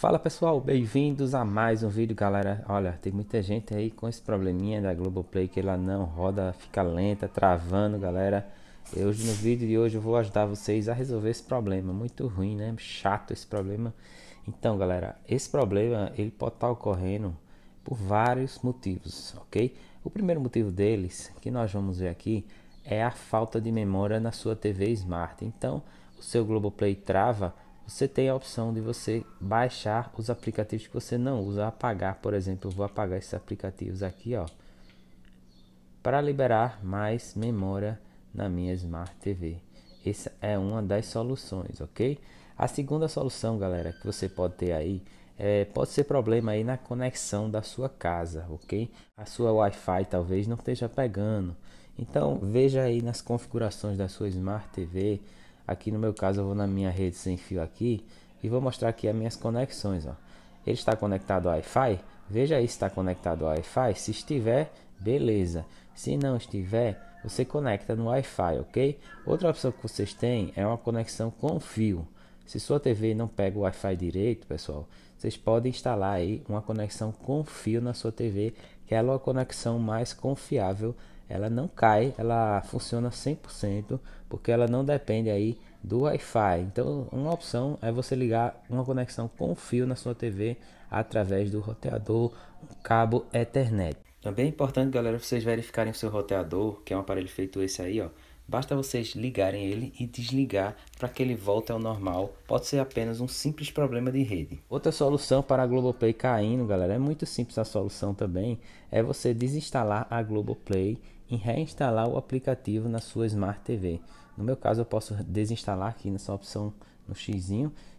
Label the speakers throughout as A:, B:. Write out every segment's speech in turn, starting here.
A: Fala pessoal, bem-vindos a mais um vídeo, galera. Olha, tem muita gente aí com esse probleminha da Globoplay que ela não roda, fica lenta, travando, galera. Eu, hoje no vídeo de hoje eu vou ajudar vocês a resolver esse problema. Muito ruim, né? Chato esse problema. Então, galera, esse problema ele pode estar tá ocorrendo por vários motivos, ok? O primeiro motivo deles, que nós vamos ver aqui, é a falta de memória na sua TV Smart. Então, o seu Globoplay trava você tem a opção de você baixar os aplicativos que você não usa, apagar, por exemplo, vou apagar esses aplicativos aqui, ó, para liberar mais memória na minha Smart TV. Essa é uma das soluções, ok? A segunda solução, galera, que você pode ter aí, é, pode ser problema aí na conexão da sua casa, ok? A sua Wi-Fi talvez não esteja pegando. Então veja aí nas configurações da sua Smart TV Aqui no meu caso eu vou na minha rede sem fio aqui e vou mostrar aqui as minhas conexões. Ó. Ele está conectado ao Wi-Fi? Veja aí se está conectado ao Wi-Fi. Se estiver, beleza. Se não estiver, você conecta no Wi-Fi, ok? Outra opção que vocês têm é uma conexão com fio. Se sua TV não pega o Wi-Fi direito, pessoal, vocês podem instalar aí uma conexão com fio na sua TV, que ela é a conexão mais confiável ela não cai, ela funciona 100%, porque ela não depende aí do Wi-Fi. Então, uma opção é você ligar uma conexão com fio na sua TV através do roteador, um cabo Ethernet. Também é importante, galera, vocês verificarem o seu roteador, que é um aparelho feito esse aí, ó, Basta vocês ligarem ele e desligar para que ele volte ao normal. Pode ser apenas um simples problema de rede. Outra solução para a Globoplay caindo, galera, é muito simples a solução também. É você desinstalar a Globoplay e reinstalar o aplicativo na sua Smart TV. No meu caso, eu posso desinstalar aqui nessa opção no X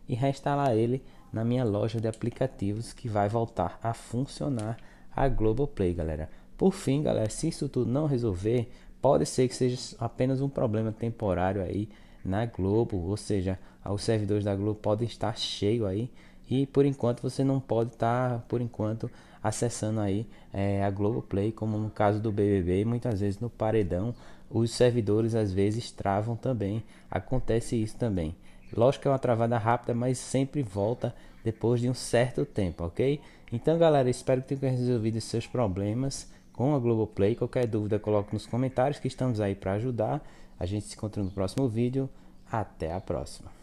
A: e reinstalar ele na minha loja de aplicativos que vai voltar a funcionar a Globoplay, galera. Por fim, galera, se isso tudo não resolver, Pode ser que seja apenas um problema temporário aí na Globo, ou seja, os servidores da Globo podem estar cheios aí e por enquanto você não pode estar, tá, por enquanto, acessando aí é, a Play, como no caso do BBB, muitas vezes no paredão, os servidores às vezes travam também, acontece isso também. Lógico que é uma travada rápida, mas sempre volta depois de um certo tempo, ok? Então, galera, espero que tenham resolvido seus problemas com a Globoplay. Qualquer dúvida, coloque nos comentários que estamos aí para ajudar. A gente se encontra no próximo vídeo. Até a próxima.